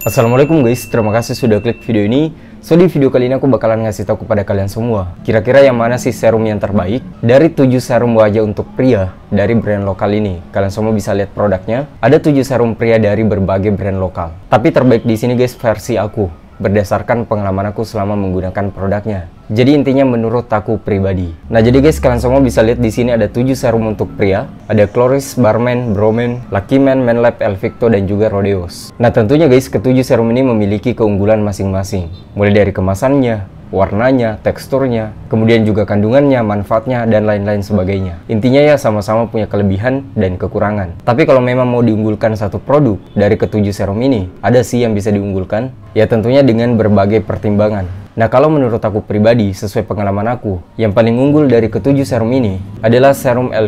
Assalamualaikum guys, terima kasih sudah klik video ini. So di video kali ini aku bakalan ngasih tahu kepada kalian semua, kira-kira yang mana sih serum yang terbaik dari 7 serum wajah untuk pria dari brand lokal ini. Kalian semua bisa lihat produknya, ada 7 serum pria dari berbagai brand lokal. Tapi terbaik di sini guys versi aku, berdasarkan pengalaman aku selama menggunakan produknya. Jadi intinya menurut aku pribadi. Nah jadi guys kalian semua bisa lihat di sini ada 7 serum untuk pria, ada Chloris, Barman, Broman, Lucky Man, Manlab, Elvicto dan juga Rodeos. Nah tentunya guys ketujuh serum ini memiliki keunggulan masing-masing, mulai dari kemasannya, warnanya, teksturnya, kemudian juga kandungannya, manfaatnya, dan lain-lain sebagainya. Intinya ya sama-sama punya kelebihan dan kekurangan. Tapi kalau memang mau diunggulkan satu produk dari ketujuh serum ini, ada sih yang bisa diunggulkan, ya tentunya dengan berbagai pertimbangan. Nah kalau menurut aku pribadi, sesuai pengalaman aku, yang paling unggul dari ketujuh serum ini adalah serum l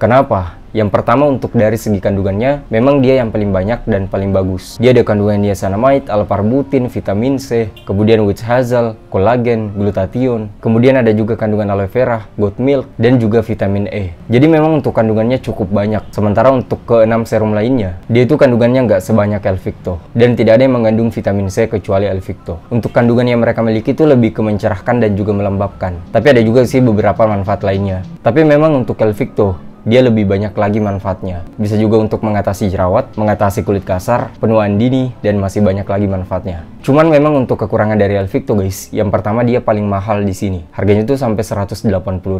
Kenapa? Yang pertama untuk dari segi kandungannya, memang dia yang paling banyak dan paling bagus. Dia ada kandungan niacinamide, alparbutin, vitamin C, kemudian witch hazel, kolagen, glutathione, kemudian ada juga kandungan aloe vera, goat milk, dan juga vitamin E. Jadi memang untuk kandungannya cukup banyak. Sementara untuk keenam serum lainnya, dia itu kandungannya nggak sebanyak Elvicto. Dan tidak ada yang mengandung vitamin C kecuali Elvicto. Untuk kandungan yang mereka miliki itu lebih ke mencerahkan dan juga melembabkan. Tapi ada juga sih beberapa manfaat lainnya. Tapi memang untuk Elvicto, dia lebih banyak lagi manfaatnya. Bisa juga untuk mengatasi jerawat, mengatasi kulit kasar, penuaan dini, dan masih banyak lagi manfaatnya. Cuman memang untuk kekurangan dari Elvic tuh guys, yang pertama dia paling mahal di sini. Harganya tuh sampai 180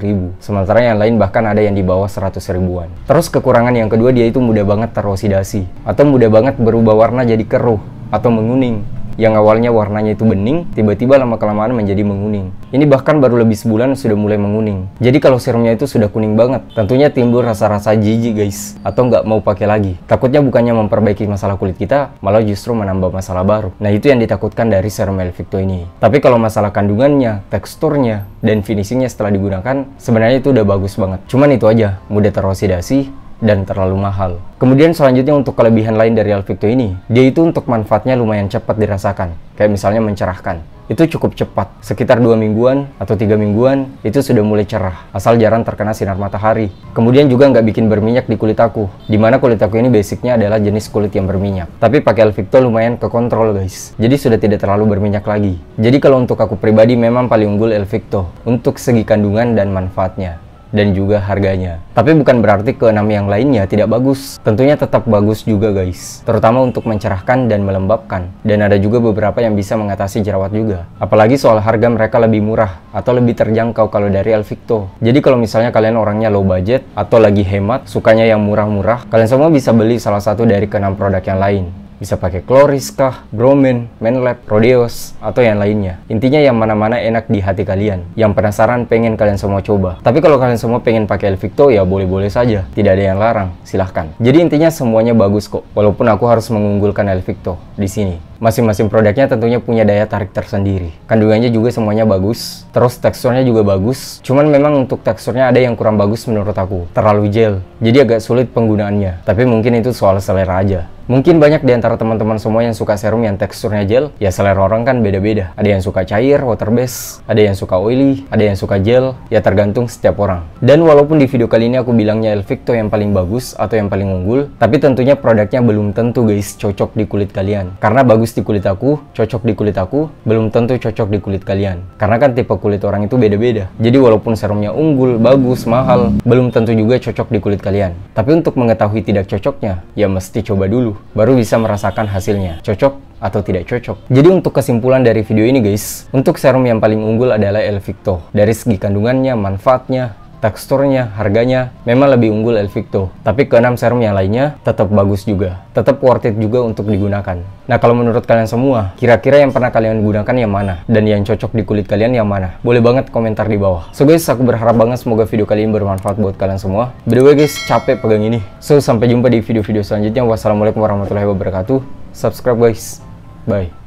ribu. Sementara yang lain bahkan ada yang di bawah 100 ribuan. Terus kekurangan yang kedua dia itu mudah banget terosidasi. Atau mudah banget berubah warna jadi keruh atau menguning yang awalnya warnanya itu bening, tiba-tiba lama-kelamaan menjadi menguning. Ini bahkan baru lebih sebulan sudah mulai menguning. Jadi kalau serumnya itu sudah kuning banget, tentunya timbul rasa-rasa jijik guys, atau nggak mau pakai lagi. Takutnya bukannya memperbaiki masalah kulit kita, malah justru menambah masalah baru. Nah itu yang ditakutkan dari serum Elvicto ini. Tapi kalau masalah kandungannya, teksturnya, dan finishingnya setelah digunakan, sebenarnya itu udah bagus banget. Cuman itu aja, mudah terosidasi, dan terlalu mahal. Kemudian selanjutnya untuk kelebihan lain dari Alvicto ini, dia itu untuk manfaatnya lumayan cepat dirasakan, kayak misalnya mencerahkan. Itu cukup cepat, sekitar dua mingguan atau tiga mingguan itu sudah mulai cerah, asal jarang terkena sinar matahari. Kemudian juga nggak bikin berminyak di kulit aku, dimana kulit aku ini basicnya adalah jenis kulit yang berminyak. Tapi pakai Alvicto lumayan ke kontrol guys, jadi sudah tidak terlalu berminyak lagi. Jadi kalau untuk aku pribadi memang paling unggul Alvicto, untuk segi kandungan dan manfaatnya dan juga harganya. Tapi bukan berarti keenam yang lainnya tidak bagus. Tentunya tetap bagus juga guys. Terutama untuk mencerahkan dan melembabkan. Dan ada juga beberapa yang bisa mengatasi jerawat juga. Apalagi soal harga mereka lebih murah atau lebih terjangkau kalau dari Elvicto. Jadi kalau misalnya kalian orangnya low budget atau lagi hemat, sukanya yang murah-murah, kalian semua bisa beli salah satu dari keenam produk yang lain. Bisa pakai Chloris kah, Bromin, Menlab, Rodeos, atau yang lainnya. Intinya yang mana-mana enak di hati kalian. Yang penasaran pengen kalian semua coba. Tapi kalau kalian semua pengen pakai Elvicto ya boleh-boleh saja. Tidak ada yang larang, silahkan. Jadi intinya semuanya bagus kok. Walaupun aku harus mengunggulkan Elvicto di sini. Masing-masing produknya tentunya punya daya tarik tersendiri. Kandungannya juga semuanya bagus, terus teksturnya juga bagus. Cuman memang untuk teksturnya ada yang kurang bagus menurut aku, terlalu gel. Jadi agak sulit penggunaannya. Tapi mungkin itu soal selera aja. Mungkin banyak di antara teman-teman semua yang suka serum yang teksturnya gel, ya selera orang kan beda-beda. Ada yang suka cair, water base, ada yang suka oily, ada yang suka gel, ya tergantung setiap orang. Dan walaupun di video kali ini aku bilangnya Elvicto yang paling bagus atau yang paling unggul, tapi tentunya produknya belum tentu guys cocok di kulit kalian. Karena bagus bagus di kulit aku, cocok di kulit aku, belum tentu cocok di kulit kalian. Karena kan tipe kulit orang itu beda-beda. Jadi walaupun serumnya unggul, bagus, mahal, belum tentu juga cocok di kulit kalian. Tapi untuk mengetahui tidak cocoknya, ya mesti coba dulu. Baru bisa merasakan hasilnya. Cocok atau tidak cocok. Jadi untuk kesimpulan dari video ini guys, untuk serum yang paling unggul adalah Elvicto. Dari segi kandungannya, manfaatnya, teksturnya, harganya memang lebih unggul Elvicto. Tapi Tapi keenam serum yang lainnya tetap bagus juga. Tetap worth it juga untuk digunakan. Nah, kalau menurut kalian semua, kira-kira yang pernah kalian gunakan yang mana? Dan yang cocok di kulit kalian yang mana? Boleh banget komentar di bawah. So guys, aku berharap banget semoga video kali ini bermanfaat buat kalian semua. By the way guys, capek pegang ini. So, sampai jumpa di video-video selanjutnya. Wassalamualaikum warahmatullahi wabarakatuh. Subscribe guys. Bye.